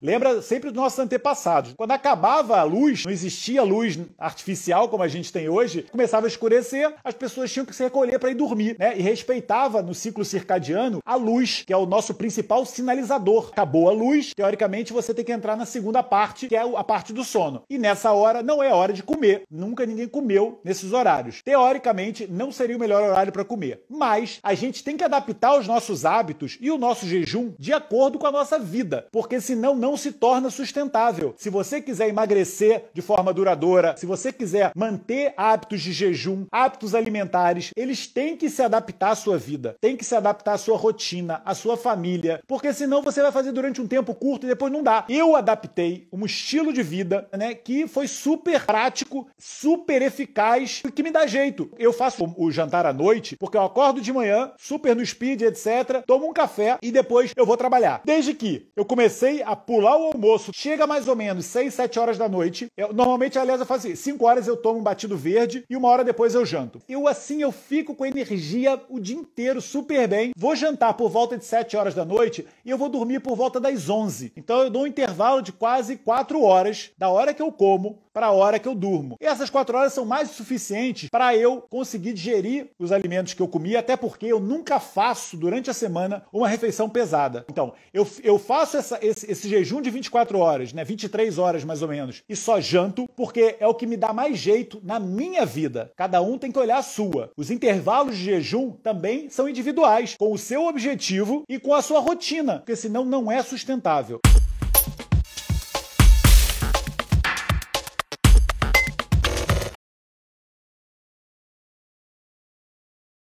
Lembra sempre dos nossos antepassados. Quando acabava a luz, não existia luz artificial como a gente tem hoje, começava a escurecer, as pessoas tinham que se recolher para ir dormir, né? E respeitava no ciclo circadiano a luz, que é o nosso principal sinalizador. Acabou a luz, teoricamente você tem que entrar na segunda parte, que é a parte do sono. E nessa hora não é hora de comer. Nunca ninguém comeu nesses horários. Teoricamente não seria o melhor horário para comer. Mas a gente tem que adaptar os nossos hábitos e o nosso jejum de acordo com a nossa vida, porque senão não não se torna sustentável. Se você quiser emagrecer de forma duradoura, se você quiser manter hábitos de jejum, hábitos alimentares, eles têm que se adaptar à sua vida, têm que se adaptar à sua rotina, à sua família, porque senão você vai fazer durante um tempo curto e depois não dá. Eu adaptei um estilo de vida, né, que foi super prático, super eficaz e que me dá jeito. Eu faço o jantar à noite, porque eu acordo de manhã, super no speed, etc, tomo um café e depois eu vou trabalhar. Desde que eu comecei a pular o almoço, chega mais ou menos 6, 7 horas da noite. Eu, normalmente, aliás, eu faço assim: 5 horas eu tomo um batido verde e uma hora depois eu janto. Eu, assim, eu fico com energia o dia inteiro, super bem. Vou jantar por volta de 7 horas da noite e eu vou dormir por volta das 11. Então, eu dou um intervalo de quase 4 horas, da hora que eu como para a hora que eu durmo. E essas 4 horas são mais suficientes para eu conseguir digerir os alimentos que eu comi, até porque eu nunca faço durante a semana uma refeição pesada. Então, eu, eu faço essa, esse, esse jejum jejum de 24 horas, né? 23 horas mais ou menos, e só janto, porque é o que me dá mais jeito na minha vida. Cada um tem que olhar a sua. Os intervalos de jejum também são individuais, com o seu objetivo e com a sua rotina, porque senão não é sustentável.